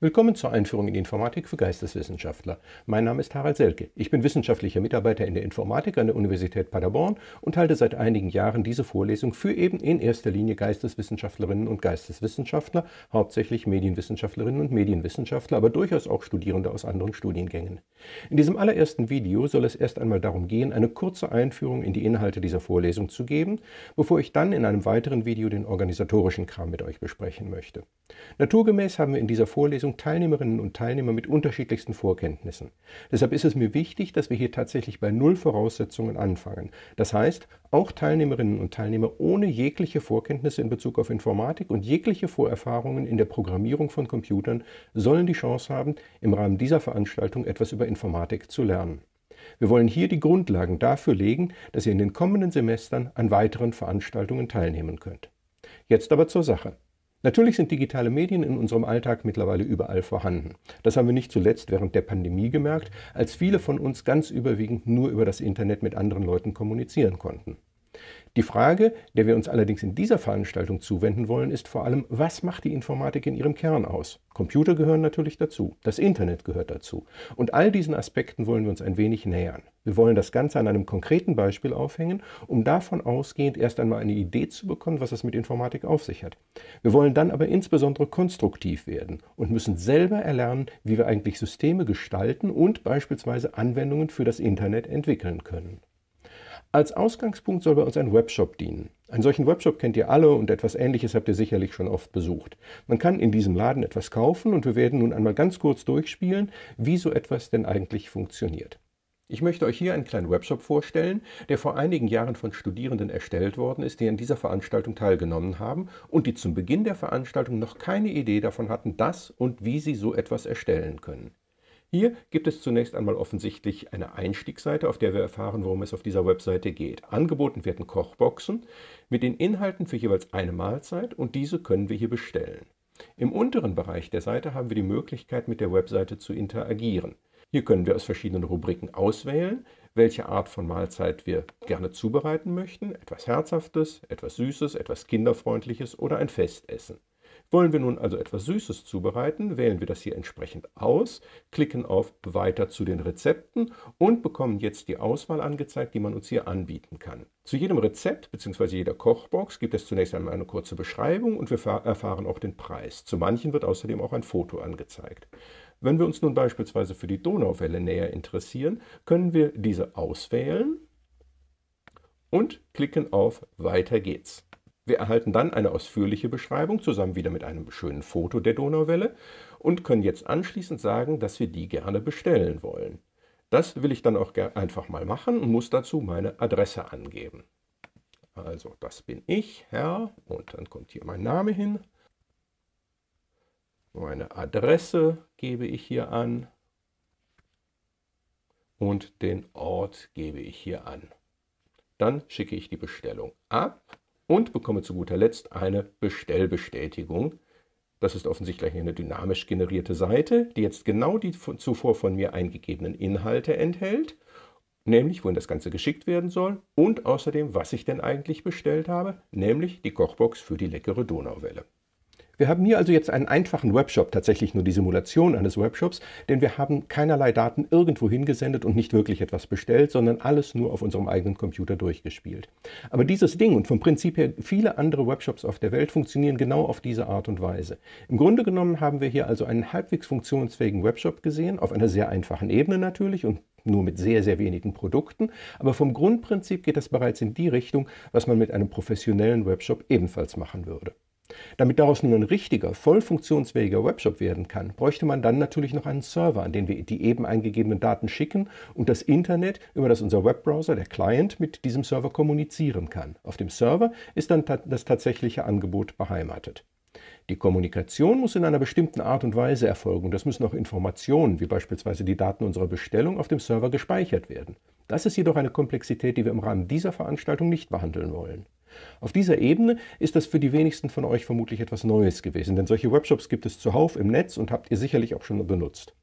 Willkommen zur Einführung in Informatik für Geisteswissenschaftler. Mein Name ist Harald Selke. Ich bin wissenschaftlicher Mitarbeiter in der Informatik an der Universität Paderborn und halte seit einigen Jahren diese Vorlesung für eben in erster Linie Geisteswissenschaftlerinnen und Geisteswissenschaftler, hauptsächlich Medienwissenschaftlerinnen und Medienwissenschaftler, aber durchaus auch Studierende aus anderen Studiengängen. In diesem allerersten Video soll es erst einmal darum gehen, eine kurze Einführung in die Inhalte dieser Vorlesung zu geben, bevor ich dann in einem weiteren Video den organisatorischen Kram mit euch besprechen möchte. Naturgemäß haben wir in dieser Vorlesung Richtung Teilnehmerinnen und Teilnehmer mit unterschiedlichsten Vorkenntnissen. Deshalb ist es mir wichtig, dass wir hier tatsächlich bei Null Voraussetzungen anfangen. Das heißt, auch Teilnehmerinnen und Teilnehmer ohne jegliche Vorkenntnisse in Bezug auf Informatik und jegliche Vorerfahrungen in der Programmierung von Computern sollen die Chance haben, im Rahmen dieser Veranstaltung etwas über Informatik zu lernen. Wir wollen hier die Grundlagen dafür legen, dass ihr in den kommenden Semestern an weiteren Veranstaltungen teilnehmen könnt. Jetzt aber zur Sache. Natürlich sind digitale Medien in unserem Alltag mittlerweile überall vorhanden. Das haben wir nicht zuletzt während der Pandemie gemerkt, als viele von uns ganz überwiegend nur über das Internet mit anderen Leuten kommunizieren konnten. Die Frage, der wir uns allerdings in dieser Veranstaltung zuwenden wollen, ist vor allem, was macht die Informatik in ihrem Kern aus? Computer gehören natürlich dazu, das Internet gehört dazu. Und all diesen Aspekten wollen wir uns ein wenig nähern. Wir wollen das Ganze an einem konkreten Beispiel aufhängen, um davon ausgehend erst einmal eine Idee zu bekommen, was es mit Informatik auf sich hat. Wir wollen dann aber insbesondere konstruktiv werden und müssen selber erlernen, wie wir eigentlich Systeme gestalten und beispielsweise Anwendungen für das Internet entwickeln können. Als Ausgangspunkt soll bei uns ein Webshop dienen. Einen solchen Webshop kennt ihr alle und etwas Ähnliches habt ihr sicherlich schon oft besucht. Man kann in diesem Laden etwas kaufen und wir werden nun einmal ganz kurz durchspielen, wie so etwas denn eigentlich funktioniert. Ich möchte euch hier einen kleinen Webshop vorstellen, der vor einigen Jahren von Studierenden erstellt worden ist, die an dieser Veranstaltung teilgenommen haben und die zum Beginn der Veranstaltung noch keine Idee davon hatten, dass und wie sie so etwas erstellen können. Hier gibt es zunächst einmal offensichtlich eine Einstiegsseite, auf der wir erfahren, worum es auf dieser Webseite geht. Angeboten werden Kochboxen mit den Inhalten für jeweils eine Mahlzeit und diese können wir hier bestellen. Im unteren Bereich der Seite haben wir die Möglichkeit, mit der Webseite zu interagieren. Hier können wir aus verschiedenen Rubriken auswählen, welche Art von Mahlzeit wir gerne zubereiten möchten, etwas Herzhaftes, etwas Süßes, etwas Kinderfreundliches oder ein Festessen. Wollen wir nun also etwas Süßes zubereiten, wählen wir das hier entsprechend aus, klicken auf Weiter zu den Rezepten und bekommen jetzt die Auswahl angezeigt, die man uns hier anbieten kann. Zu jedem Rezept bzw. jeder Kochbox gibt es zunächst einmal eine kurze Beschreibung und wir erfahren auch den Preis. Zu manchen wird außerdem auch ein Foto angezeigt. Wenn wir uns nun beispielsweise für die Donauwelle näher interessieren, können wir diese auswählen und klicken auf Weiter geht's. Wir erhalten dann eine ausführliche Beschreibung zusammen wieder mit einem schönen Foto der Donauwelle und können jetzt anschließend sagen, dass wir die gerne bestellen wollen. Das will ich dann auch einfach mal machen und muss dazu meine Adresse angeben. Also das bin ich, Herr, und dann kommt hier mein Name hin. Meine Adresse gebe ich hier an und den Ort gebe ich hier an. Dann schicke ich die Bestellung ab und bekomme zu guter Letzt eine Bestellbestätigung. Das ist offensichtlich eine dynamisch generierte Seite, die jetzt genau die zuvor von mir eingegebenen Inhalte enthält, nämlich wohin das Ganze geschickt werden soll und außerdem, was ich denn eigentlich bestellt habe, nämlich die Kochbox für die leckere Donauwelle. Wir haben hier also jetzt einen einfachen Webshop, tatsächlich nur die Simulation eines Webshops, denn wir haben keinerlei Daten irgendwo hingesendet und nicht wirklich etwas bestellt, sondern alles nur auf unserem eigenen Computer durchgespielt. Aber dieses Ding und vom Prinzip her viele andere Webshops auf der Welt funktionieren genau auf diese Art und Weise. Im Grunde genommen haben wir hier also einen halbwegs funktionsfähigen Webshop gesehen, auf einer sehr einfachen Ebene natürlich und nur mit sehr, sehr wenigen Produkten. Aber vom Grundprinzip geht das bereits in die Richtung, was man mit einem professionellen Webshop ebenfalls machen würde. Damit daraus nun ein richtiger, voll funktionsfähiger Webshop werden kann, bräuchte man dann natürlich noch einen Server, an den wir die eben eingegebenen Daten schicken und das Internet, über das unser Webbrowser, der Client, mit diesem Server kommunizieren kann. Auf dem Server ist dann das tatsächliche Angebot beheimatet. Die Kommunikation muss in einer bestimmten Art und Weise erfolgen. Das müssen auch Informationen, wie beispielsweise die Daten unserer Bestellung, auf dem Server gespeichert werden. Das ist jedoch eine Komplexität, die wir im Rahmen dieser Veranstaltung nicht behandeln wollen. Auf dieser Ebene ist das für die wenigsten von euch vermutlich etwas Neues gewesen, denn solche Webshops gibt es zuhauf im Netz und habt ihr sicherlich auch schon benutzt.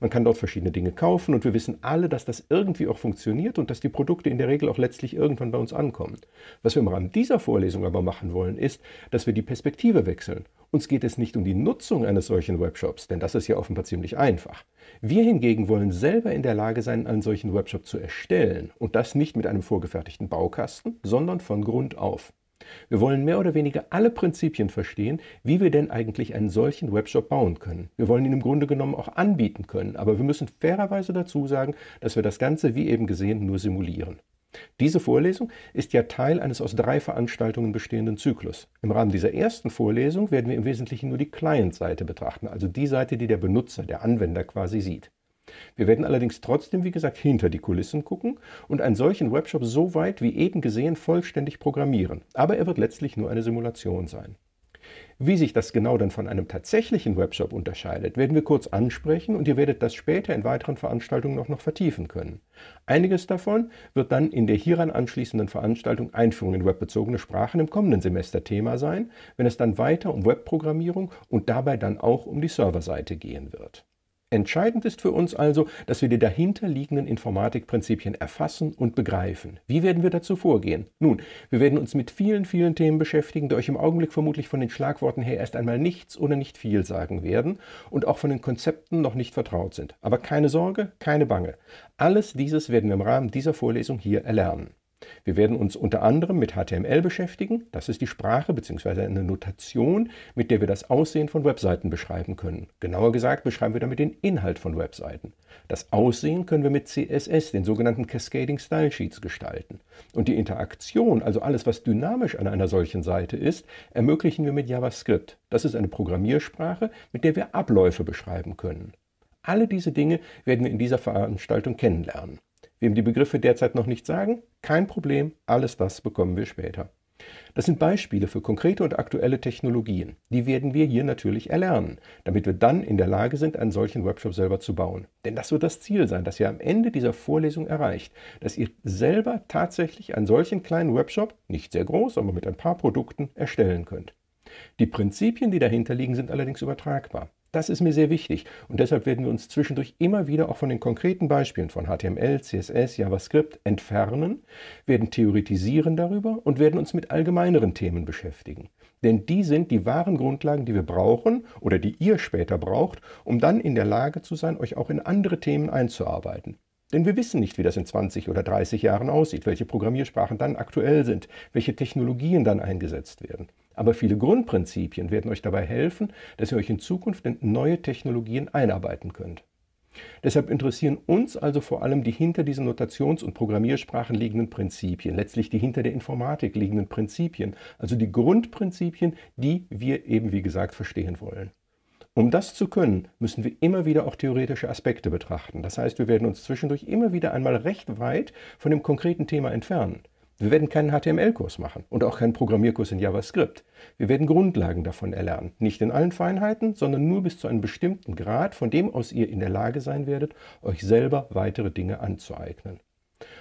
Man kann dort verschiedene Dinge kaufen und wir wissen alle, dass das irgendwie auch funktioniert und dass die Produkte in der Regel auch letztlich irgendwann bei uns ankommen. Was wir im Rahmen dieser Vorlesung aber machen wollen, ist, dass wir die Perspektive wechseln uns geht es nicht um die Nutzung eines solchen Webshops, denn das ist ja offenbar ziemlich einfach. Wir hingegen wollen selber in der Lage sein, einen solchen Webshop zu erstellen und das nicht mit einem vorgefertigten Baukasten, sondern von Grund auf. Wir wollen mehr oder weniger alle Prinzipien verstehen, wie wir denn eigentlich einen solchen Webshop bauen können. Wir wollen ihn im Grunde genommen auch anbieten können, aber wir müssen fairerweise dazu sagen, dass wir das Ganze, wie eben gesehen, nur simulieren. Diese Vorlesung ist ja Teil eines aus drei Veranstaltungen bestehenden Zyklus. Im Rahmen dieser ersten Vorlesung werden wir im Wesentlichen nur die Client-Seite betrachten, also die Seite, die der Benutzer, der Anwender quasi sieht. Wir werden allerdings trotzdem, wie gesagt, hinter die Kulissen gucken und einen solchen Webshop so weit wie eben gesehen vollständig programmieren. Aber er wird letztlich nur eine Simulation sein. Wie sich das genau dann von einem tatsächlichen Webshop unterscheidet, werden wir kurz ansprechen und ihr werdet das später in weiteren Veranstaltungen auch noch vertiefen können. Einiges davon wird dann in der hieran anschließenden Veranstaltung Einführung in webbezogene Sprachen im kommenden Semester Thema sein, wenn es dann weiter um Webprogrammierung und dabei dann auch um die Serverseite gehen wird. Entscheidend ist für uns also, dass wir die dahinterliegenden Informatikprinzipien erfassen und begreifen. Wie werden wir dazu vorgehen? Nun, wir werden uns mit vielen, vielen Themen beschäftigen, die euch im Augenblick vermutlich von den Schlagworten her erst einmal nichts oder nicht viel sagen werden und auch von den Konzepten noch nicht vertraut sind. Aber keine Sorge, keine Bange. Alles dieses werden wir im Rahmen dieser Vorlesung hier erlernen. Wir werden uns unter anderem mit HTML beschäftigen. Das ist die Sprache bzw. eine Notation, mit der wir das Aussehen von Webseiten beschreiben können. Genauer gesagt beschreiben wir damit den Inhalt von Webseiten. Das Aussehen können wir mit CSS, den sogenannten Cascading Style Sheets, gestalten. Und die Interaktion, also alles, was dynamisch an einer solchen Seite ist, ermöglichen wir mit JavaScript. Das ist eine Programmiersprache, mit der wir Abläufe beschreiben können. Alle diese Dinge werden wir in dieser Veranstaltung kennenlernen. Wem die Begriffe derzeit noch nicht sagen, kein Problem, alles das bekommen wir später. Das sind Beispiele für konkrete und aktuelle Technologien. Die werden wir hier natürlich erlernen, damit wir dann in der Lage sind, einen solchen Webshop selber zu bauen. Denn das wird das Ziel sein, das ihr am Ende dieser Vorlesung erreicht, dass ihr selber tatsächlich einen solchen kleinen Webshop, nicht sehr groß, aber mit ein paar Produkten, erstellen könnt. Die Prinzipien, die dahinter liegen, sind allerdings übertragbar. Das ist mir sehr wichtig und deshalb werden wir uns zwischendurch immer wieder auch von den konkreten Beispielen von HTML, CSS, JavaScript entfernen, werden theoretisieren darüber und werden uns mit allgemeineren Themen beschäftigen. Denn die sind die wahren Grundlagen, die wir brauchen oder die ihr später braucht, um dann in der Lage zu sein, euch auch in andere Themen einzuarbeiten. Denn wir wissen nicht, wie das in 20 oder 30 Jahren aussieht, welche Programmiersprachen dann aktuell sind, welche Technologien dann eingesetzt werden. Aber viele Grundprinzipien werden euch dabei helfen, dass ihr euch in Zukunft in neue Technologien einarbeiten könnt. Deshalb interessieren uns also vor allem die hinter diesen Notations- und Programmiersprachen liegenden Prinzipien, letztlich die hinter der Informatik liegenden Prinzipien, also die Grundprinzipien, die wir eben wie gesagt verstehen wollen. Um das zu können, müssen wir immer wieder auch theoretische Aspekte betrachten. Das heißt, wir werden uns zwischendurch immer wieder einmal recht weit von dem konkreten Thema entfernen. Wir werden keinen HTML-Kurs machen und auch keinen Programmierkurs in JavaScript. Wir werden Grundlagen davon erlernen. Nicht in allen Feinheiten, sondern nur bis zu einem bestimmten Grad, von dem aus ihr in der Lage sein werdet, euch selber weitere Dinge anzueignen.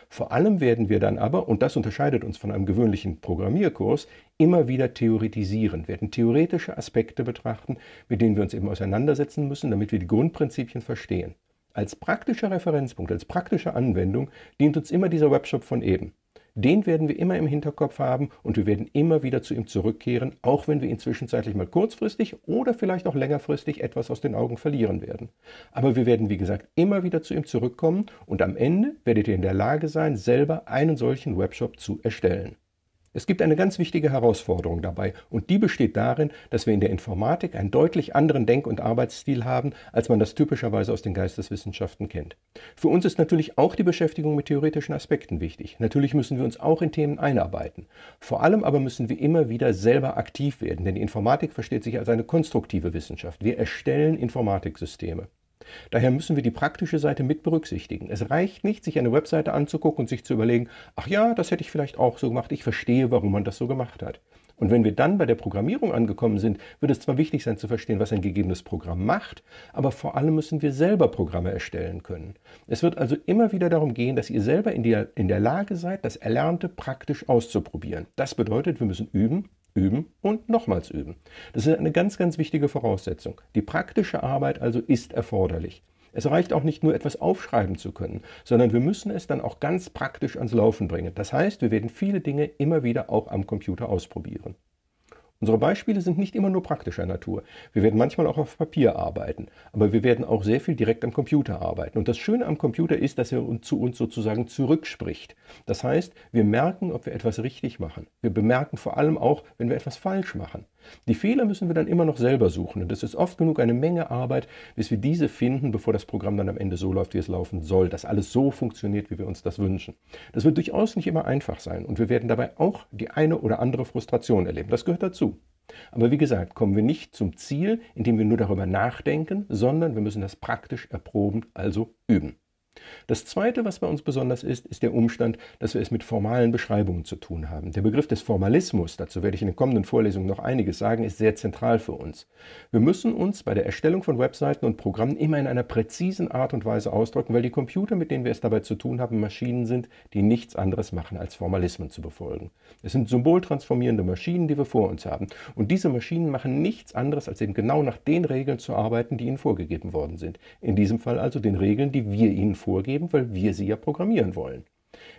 Vor allem werden wir dann aber, und das unterscheidet uns von einem gewöhnlichen Programmierkurs, immer wieder theoretisieren, werden theoretische Aspekte betrachten, mit denen wir uns eben auseinandersetzen müssen, damit wir die Grundprinzipien verstehen. Als praktischer Referenzpunkt, als praktische Anwendung dient uns immer dieser Webshop von eben den werden wir immer im Hinterkopf haben und wir werden immer wieder zu ihm zurückkehren, auch wenn wir ihn zwischenzeitlich mal kurzfristig oder vielleicht auch längerfristig etwas aus den Augen verlieren werden. Aber wir werden, wie gesagt, immer wieder zu ihm zurückkommen und am Ende werdet ihr in der Lage sein, selber einen solchen Webshop zu erstellen. Es gibt eine ganz wichtige Herausforderung dabei und die besteht darin, dass wir in der Informatik einen deutlich anderen Denk- und Arbeitsstil haben, als man das typischerweise aus den Geisteswissenschaften kennt. Für uns ist natürlich auch die Beschäftigung mit theoretischen Aspekten wichtig. Natürlich müssen wir uns auch in Themen einarbeiten. Vor allem aber müssen wir immer wieder selber aktiv werden, denn die Informatik versteht sich als eine konstruktive Wissenschaft. Wir erstellen Informatiksysteme. Daher müssen wir die praktische Seite mit berücksichtigen. Es reicht nicht, sich eine Webseite anzugucken und sich zu überlegen, ach ja, das hätte ich vielleicht auch so gemacht, ich verstehe, warum man das so gemacht hat. Und wenn wir dann bei der Programmierung angekommen sind, wird es zwar wichtig sein zu verstehen, was ein gegebenes Programm macht, aber vor allem müssen wir selber Programme erstellen können. Es wird also immer wieder darum gehen, dass ihr selber in der, in der Lage seid, das Erlernte praktisch auszuprobieren. Das bedeutet, wir müssen üben, üben und nochmals üben. Das ist eine ganz, ganz wichtige Voraussetzung. Die praktische Arbeit also ist erforderlich. Es reicht auch nicht nur etwas aufschreiben zu können, sondern wir müssen es dann auch ganz praktisch ans Laufen bringen. Das heißt, wir werden viele Dinge immer wieder auch am Computer ausprobieren. Unsere Beispiele sind nicht immer nur praktischer Natur. Wir werden manchmal auch auf Papier arbeiten, aber wir werden auch sehr viel direkt am Computer arbeiten. Und das Schöne am Computer ist, dass er zu uns sozusagen zurückspricht. Das heißt, wir merken, ob wir etwas richtig machen. Wir bemerken vor allem auch, wenn wir etwas falsch machen. Die Fehler müssen wir dann immer noch selber suchen. Und das ist oft genug eine Menge Arbeit, bis wir diese finden, bevor das Programm dann am Ende so läuft, wie es laufen soll, dass alles so funktioniert, wie wir uns das wünschen. Das wird durchaus nicht immer einfach sein und wir werden dabei auch die eine oder andere Frustration erleben. Das gehört dazu. Aber wie gesagt, kommen wir nicht zum Ziel, indem wir nur darüber nachdenken, sondern wir müssen das praktisch erproben, also üben. Das Zweite, was bei uns besonders ist, ist der Umstand, dass wir es mit formalen Beschreibungen zu tun haben. Der Begriff des Formalismus, dazu werde ich in den kommenden Vorlesungen noch einiges sagen, ist sehr zentral für uns. Wir müssen uns bei der Erstellung von Webseiten und Programmen immer in einer präzisen Art und Weise ausdrücken, weil die Computer, mit denen wir es dabei zu tun haben, Maschinen sind, die nichts anderes machen, als Formalismen zu befolgen. Es sind symboltransformierende Maschinen, die wir vor uns haben. Und diese Maschinen machen nichts anderes, als eben genau nach den Regeln zu arbeiten, die ihnen vorgegeben worden sind. In diesem Fall also den Regeln, die wir ihnen vorgeben, weil wir sie ja programmieren wollen.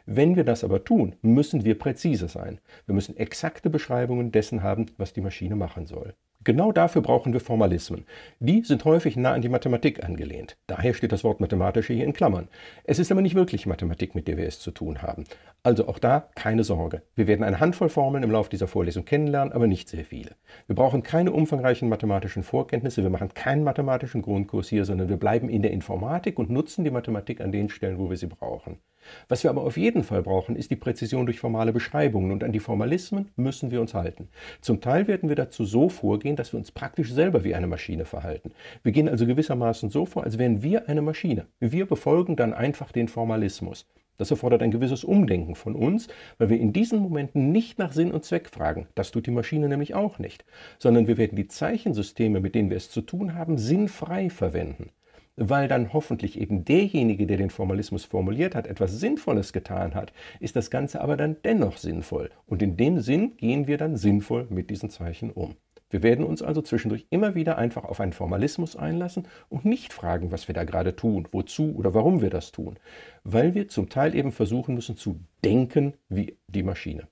Wenn wir das aber tun, müssen wir präzise sein. Wir müssen exakte Beschreibungen dessen haben, was die Maschine machen soll. Genau dafür brauchen wir Formalismen. Die sind häufig nah an die Mathematik angelehnt. Daher steht das Wort mathematische hier in Klammern. Es ist aber nicht wirklich Mathematik, mit der wir es zu tun haben. Also auch da keine Sorge. Wir werden eine Handvoll Formeln im Laufe dieser Vorlesung kennenlernen, aber nicht sehr viele. Wir brauchen keine umfangreichen mathematischen Vorkenntnisse, wir machen keinen mathematischen Grundkurs hier, sondern wir bleiben in der Informatik und nutzen die Mathematik an den Stellen, wo wir sie brauchen. Was wir aber auf jeden Fall brauchen, ist die Präzision durch formale Beschreibungen und an die Formalismen müssen wir uns halten. Zum Teil werden wir dazu so vorgehen, dass wir uns praktisch selber wie eine Maschine verhalten. Wir gehen also gewissermaßen so vor, als wären wir eine Maschine. Wir befolgen dann einfach den Formalismus. Das erfordert ein gewisses Umdenken von uns, weil wir in diesen Momenten nicht nach Sinn und Zweck fragen. Das tut die Maschine nämlich auch nicht, sondern wir werden die Zeichensysteme, mit denen wir es zu tun haben, sinnfrei verwenden weil dann hoffentlich eben derjenige, der den Formalismus formuliert hat, etwas Sinnvolles getan hat, ist das Ganze aber dann dennoch sinnvoll. Und in dem Sinn gehen wir dann sinnvoll mit diesen Zeichen um. Wir werden uns also zwischendurch immer wieder einfach auf einen Formalismus einlassen und nicht fragen, was wir da gerade tun, wozu oder warum wir das tun, weil wir zum Teil eben versuchen müssen zu denken wie die Maschine.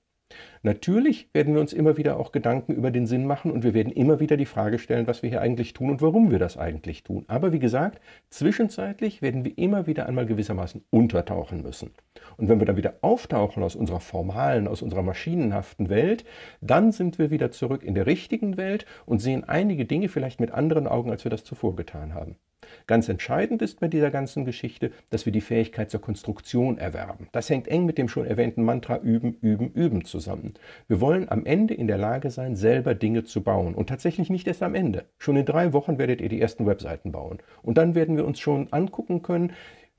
Natürlich werden wir uns immer wieder auch Gedanken über den Sinn machen und wir werden immer wieder die Frage stellen, was wir hier eigentlich tun und warum wir das eigentlich tun. Aber wie gesagt, zwischenzeitlich werden wir immer wieder einmal gewissermaßen untertauchen müssen. Und wenn wir dann wieder auftauchen aus unserer formalen, aus unserer maschinenhaften Welt, dann sind wir wieder zurück in der richtigen Welt und sehen einige Dinge vielleicht mit anderen Augen, als wir das zuvor getan haben. Ganz entscheidend ist bei dieser ganzen Geschichte, dass wir die Fähigkeit zur Konstruktion erwerben. Das hängt eng mit dem schon erwähnten Mantra üben, üben, üben zusammen leben. Wir wollen am Ende in der Lage sein, selber Dinge zu bauen. Und tatsächlich nicht erst am Ende. Schon in drei Wochen werdet ihr die ersten Webseiten bauen. Und dann werden wir uns schon angucken können,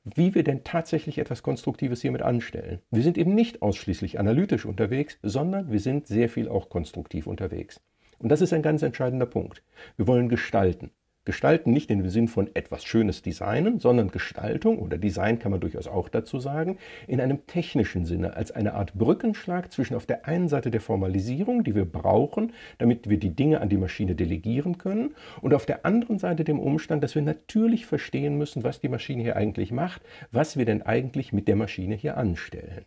wie wir denn tatsächlich etwas Konstruktives hiermit anstellen. Wir sind eben nicht ausschließlich analytisch unterwegs, sondern wir sind sehr viel auch konstruktiv unterwegs. Und das ist ein ganz entscheidender Punkt. Wir wollen gestalten. Gestalten nicht im Sinn von etwas Schönes designen, sondern Gestaltung oder Design kann man durchaus auch dazu sagen, in einem technischen Sinne, als eine Art Brückenschlag zwischen auf der einen Seite der Formalisierung, die wir brauchen, damit wir die Dinge an die Maschine delegieren können, und auf der anderen Seite dem Umstand, dass wir natürlich verstehen müssen, was die Maschine hier eigentlich macht, was wir denn eigentlich mit der Maschine hier anstellen.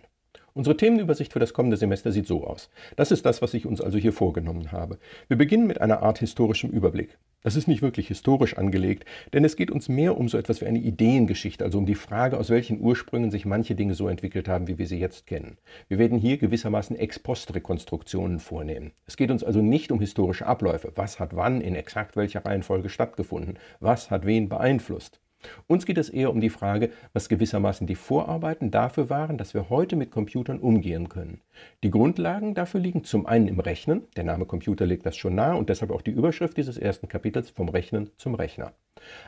Unsere Themenübersicht für das kommende Semester sieht so aus. Das ist das, was ich uns also hier vorgenommen habe. Wir beginnen mit einer Art historischem Überblick. Das ist nicht wirklich historisch angelegt, denn es geht uns mehr um so etwas wie eine Ideengeschichte, also um die Frage, aus welchen Ursprüngen sich manche Dinge so entwickelt haben, wie wir sie jetzt kennen. Wir werden hier gewissermaßen Ex-Post-Rekonstruktionen vornehmen. Es geht uns also nicht um historische Abläufe. Was hat wann in exakt welcher Reihenfolge stattgefunden? Was hat wen beeinflusst? Uns geht es eher um die Frage, was gewissermaßen die Vorarbeiten dafür waren, dass wir heute mit Computern umgehen können. Die Grundlagen dafür liegen zum einen im Rechnen, der Name Computer legt das schon nahe und deshalb auch die Überschrift dieses ersten Kapitels vom Rechnen zum Rechner.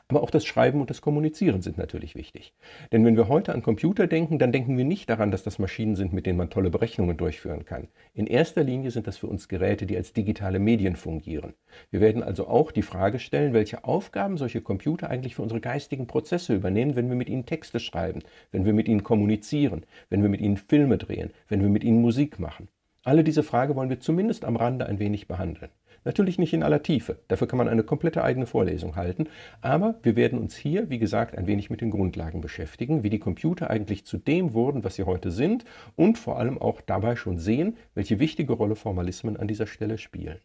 Aber auch das Schreiben und das Kommunizieren sind natürlich wichtig. Denn wenn wir heute an Computer denken, dann denken wir nicht daran, dass das Maschinen sind, mit denen man tolle Berechnungen durchführen kann. In erster Linie sind das für uns Geräte, die als digitale Medien fungieren. Wir werden also auch die Frage stellen, welche Aufgaben solche Computer eigentlich für unsere geistigen Prozesse übernehmen, wenn wir mit ihnen Texte schreiben, wenn wir mit ihnen kommunizieren, wenn wir mit ihnen Filme drehen, wenn wir mit ihnen Musik machen. Alle diese Frage wollen wir zumindest am Rande ein wenig behandeln. Natürlich nicht in aller Tiefe, dafür kann man eine komplette eigene Vorlesung halten, aber wir werden uns hier, wie gesagt, ein wenig mit den Grundlagen beschäftigen, wie die Computer eigentlich zu dem wurden, was sie heute sind und vor allem auch dabei schon sehen, welche wichtige Rolle Formalismen an dieser Stelle spielen.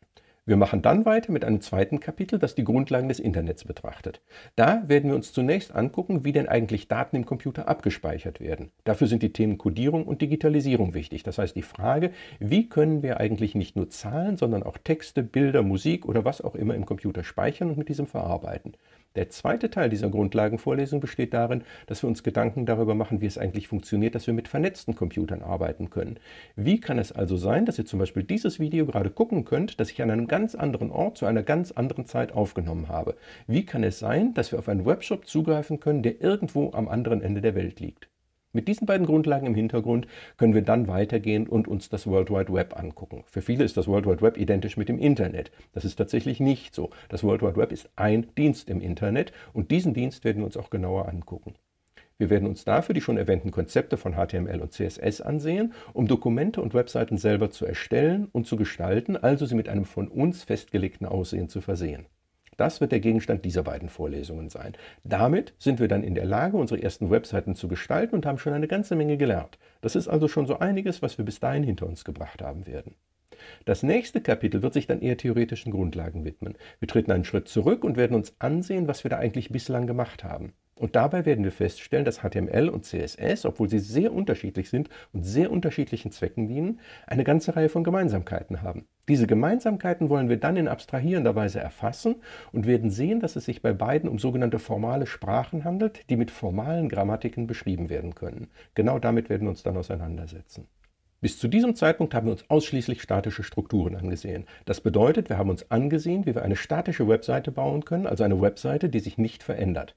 Wir machen dann weiter mit einem zweiten Kapitel, das die Grundlagen des Internets betrachtet. Da werden wir uns zunächst angucken, wie denn eigentlich Daten im Computer abgespeichert werden. Dafür sind die Themen Codierung und Digitalisierung wichtig. Das heißt die Frage, wie können wir eigentlich nicht nur Zahlen, sondern auch Texte, Bilder, Musik oder was auch immer im Computer speichern und mit diesem verarbeiten. Der zweite Teil dieser Grundlagenvorlesung besteht darin, dass wir uns Gedanken darüber machen, wie es eigentlich funktioniert, dass wir mit vernetzten Computern arbeiten können. Wie kann es also sein, dass ihr zum Beispiel dieses Video gerade gucken könnt, das ich an einem ganz anderen Ort zu einer ganz anderen Zeit aufgenommen habe? Wie kann es sein, dass wir auf einen Webshop zugreifen können, der irgendwo am anderen Ende der Welt liegt? Mit diesen beiden Grundlagen im Hintergrund können wir dann weitergehen und uns das World Wide Web angucken. Für viele ist das World Wide Web identisch mit dem Internet. Das ist tatsächlich nicht so. Das World Wide Web ist ein Dienst im Internet und diesen Dienst werden wir uns auch genauer angucken. Wir werden uns dafür die schon erwähnten Konzepte von HTML und CSS ansehen, um Dokumente und Webseiten selber zu erstellen und zu gestalten, also sie mit einem von uns festgelegten Aussehen zu versehen. Das wird der Gegenstand dieser beiden Vorlesungen sein. Damit sind wir dann in der Lage, unsere ersten Webseiten zu gestalten und haben schon eine ganze Menge gelernt. Das ist also schon so einiges, was wir bis dahin hinter uns gebracht haben werden. Das nächste Kapitel wird sich dann eher theoretischen Grundlagen widmen. Wir treten einen Schritt zurück und werden uns ansehen, was wir da eigentlich bislang gemacht haben. Und dabei werden wir feststellen, dass HTML und CSS, obwohl sie sehr unterschiedlich sind und sehr unterschiedlichen Zwecken dienen, eine ganze Reihe von Gemeinsamkeiten haben. Diese Gemeinsamkeiten wollen wir dann in abstrahierender Weise erfassen und werden sehen, dass es sich bei beiden um sogenannte formale Sprachen handelt, die mit formalen Grammatiken beschrieben werden können. Genau damit werden wir uns dann auseinandersetzen. Bis zu diesem Zeitpunkt haben wir uns ausschließlich statische Strukturen angesehen. Das bedeutet, wir haben uns angesehen, wie wir eine statische Webseite bauen können, also eine Webseite, die sich nicht verändert.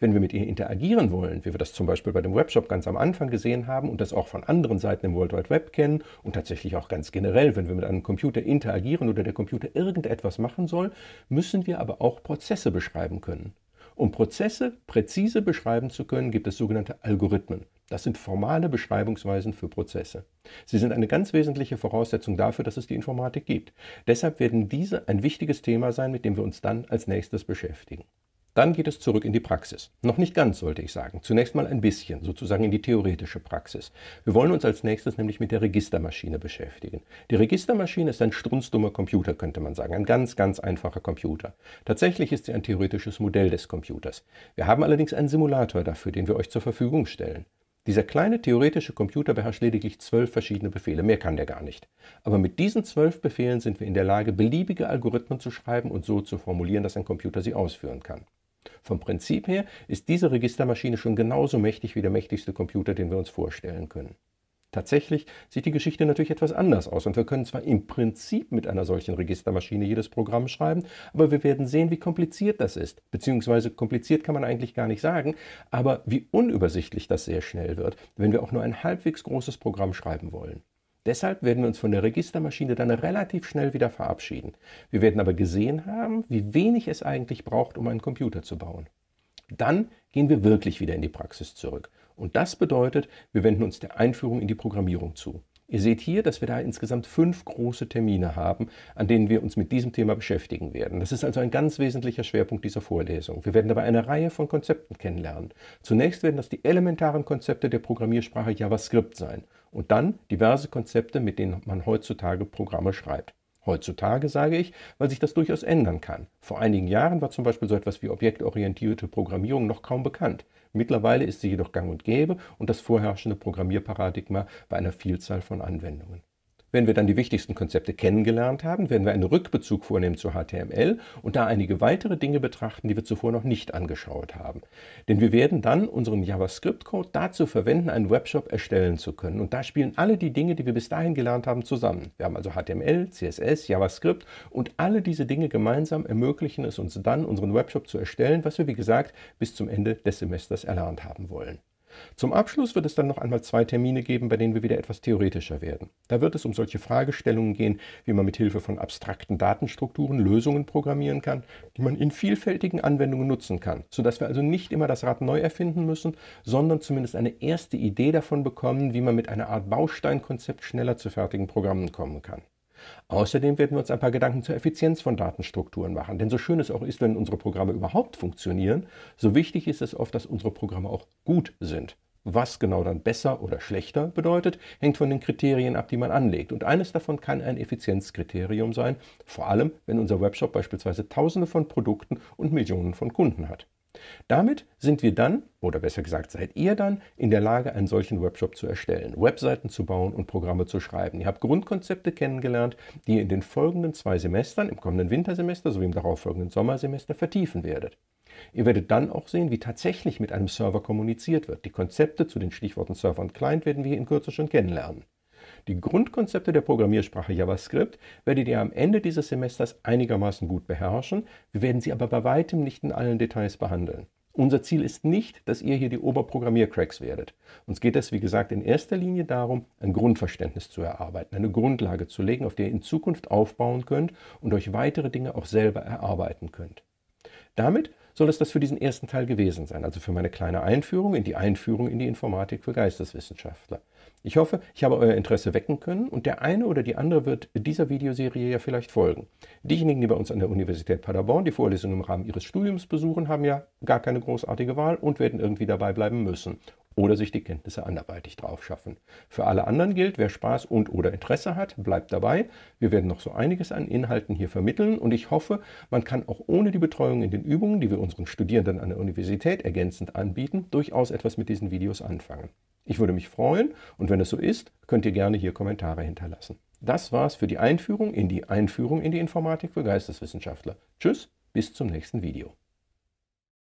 Wenn wir mit ihr interagieren wollen, wie wir das zum Beispiel bei dem Webshop ganz am Anfang gesehen haben und das auch von anderen Seiten im World Wide Web kennen und tatsächlich auch ganz generell, wenn wir mit einem Computer interagieren oder der Computer irgendetwas machen soll, müssen wir aber auch Prozesse beschreiben können. Um Prozesse präzise beschreiben zu können, gibt es sogenannte Algorithmen. Das sind formale Beschreibungsweisen für Prozesse. Sie sind eine ganz wesentliche Voraussetzung dafür, dass es die Informatik gibt. Deshalb werden diese ein wichtiges Thema sein, mit dem wir uns dann als nächstes beschäftigen. Dann geht es zurück in die Praxis. Noch nicht ganz, sollte ich sagen. Zunächst mal ein bisschen, sozusagen in die theoretische Praxis. Wir wollen uns als nächstes nämlich mit der Registermaschine beschäftigen. Die Registermaschine ist ein strunzdummer Computer, könnte man sagen. Ein ganz, ganz einfacher Computer. Tatsächlich ist sie ein theoretisches Modell des Computers. Wir haben allerdings einen Simulator dafür, den wir euch zur Verfügung stellen. Dieser kleine theoretische Computer beherrscht lediglich zwölf verschiedene Befehle, mehr kann der gar nicht. Aber mit diesen zwölf Befehlen sind wir in der Lage, beliebige Algorithmen zu schreiben und so zu formulieren, dass ein Computer sie ausführen kann. Vom Prinzip her ist diese Registermaschine schon genauso mächtig wie der mächtigste Computer, den wir uns vorstellen können. Tatsächlich sieht die Geschichte natürlich etwas anders aus und wir können zwar im Prinzip mit einer solchen Registermaschine jedes Programm schreiben, aber wir werden sehen, wie kompliziert das ist. Beziehungsweise kompliziert kann man eigentlich gar nicht sagen, aber wie unübersichtlich das sehr schnell wird, wenn wir auch nur ein halbwegs großes Programm schreiben wollen. Deshalb werden wir uns von der Registermaschine dann relativ schnell wieder verabschieden. Wir werden aber gesehen haben, wie wenig es eigentlich braucht, um einen Computer zu bauen. Dann gehen wir wirklich wieder in die Praxis zurück. Und das bedeutet, wir wenden uns der Einführung in die Programmierung zu. Ihr seht hier, dass wir da insgesamt fünf große Termine haben, an denen wir uns mit diesem Thema beschäftigen werden. Das ist also ein ganz wesentlicher Schwerpunkt dieser Vorlesung. Wir werden dabei eine Reihe von Konzepten kennenlernen. Zunächst werden das die elementaren Konzepte der Programmiersprache JavaScript sein und dann diverse Konzepte, mit denen man heutzutage Programme schreibt. Heutzutage sage ich, weil sich das durchaus ändern kann. Vor einigen Jahren war zum Beispiel so etwas wie objektorientierte Programmierung noch kaum bekannt. Mittlerweile ist sie jedoch gang und gäbe und das vorherrschende Programmierparadigma bei einer Vielzahl von Anwendungen. Wenn wir dann die wichtigsten Konzepte kennengelernt haben, werden wir einen Rückbezug vornehmen zu HTML und da einige weitere Dinge betrachten, die wir zuvor noch nicht angeschaut haben. Denn wir werden dann unseren JavaScript-Code dazu verwenden, einen Webshop erstellen zu können. Und da spielen alle die Dinge, die wir bis dahin gelernt haben, zusammen. Wir haben also HTML, CSS, JavaScript und alle diese Dinge gemeinsam ermöglichen es uns dann, unseren Webshop zu erstellen, was wir, wie gesagt, bis zum Ende des Semesters erlernt haben wollen. Zum Abschluss wird es dann noch einmal zwei Termine geben, bei denen wir wieder etwas theoretischer werden. Da wird es um solche Fragestellungen gehen, wie man mit Hilfe von abstrakten Datenstrukturen Lösungen programmieren kann, die man in vielfältigen Anwendungen nutzen kann, sodass wir also nicht immer das Rad neu erfinden müssen, sondern zumindest eine erste Idee davon bekommen, wie man mit einer Art Bausteinkonzept schneller zu fertigen Programmen kommen kann. Außerdem werden wir uns ein paar Gedanken zur Effizienz von Datenstrukturen machen. Denn so schön es auch ist, wenn unsere Programme überhaupt funktionieren, so wichtig ist es oft, dass unsere Programme auch gut sind. Was genau dann besser oder schlechter bedeutet, hängt von den Kriterien ab, die man anlegt. Und eines davon kann ein Effizienzkriterium sein, vor allem wenn unser Webshop beispielsweise Tausende von Produkten und Millionen von Kunden hat. Damit sind wir dann, oder besser gesagt seid ihr dann, in der Lage, einen solchen Webshop zu erstellen, Webseiten zu bauen und Programme zu schreiben. Ihr habt Grundkonzepte kennengelernt, die ihr in den folgenden zwei Semestern, im kommenden Wintersemester sowie im darauffolgenden Sommersemester vertiefen werdet. Ihr werdet dann auch sehen, wie tatsächlich mit einem Server kommuniziert wird. Die Konzepte zu den Stichworten Server und Client werden wir in Kürze schon kennenlernen. Die Grundkonzepte der Programmiersprache JavaScript werdet ihr am Ende dieses Semesters einigermaßen gut beherrschen. Wir werden sie aber bei weitem nicht in allen Details behandeln. Unser Ziel ist nicht, dass ihr hier die Oberprogrammiercracks werdet. Uns geht es, wie gesagt, in erster Linie darum, ein Grundverständnis zu erarbeiten, eine Grundlage zu legen, auf der ihr in Zukunft aufbauen könnt und euch weitere Dinge auch selber erarbeiten könnt. Damit soll es das für diesen ersten Teil gewesen sein, also für meine kleine Einführung in die Einführung in die Informatik für Geisteswissenschaftler. Ich hoffe, ich habe euer Interesse wecken können und der eine oder die andere wird dieser Videoserie ja vielleicht folgen. Diejenigen, die bei uns an der Universität Paderborn die Vorlesung im Rahmen ihres Studiums besuchen, haben ja gar keine großartige Wahl und werden irgendwie dabei bleiben müssen oder sich die Kenntnisse anderweitig drauf schaffen. Für alle anderen gilt, wer Spaß und oder Interesse hat, bleibt dabei. Wir werden noch so einiges an Inhalten hier vermitteln und ich hoffe, man kann auch ohne die Betreuung in den Übungen, die wir unseren Studierenden an der Universität ergänzend anbieten, durchaus etwas mit diesen Videos anfangen. Ich würde mich freuen und wenn es so ist, könnt ihr gerne hier Kommentare hinterlassen. Das war's für die Einführung in die Einführung in die Informatik für Geisteswissenschaftler. Tschüss, bis zum nächsten Video.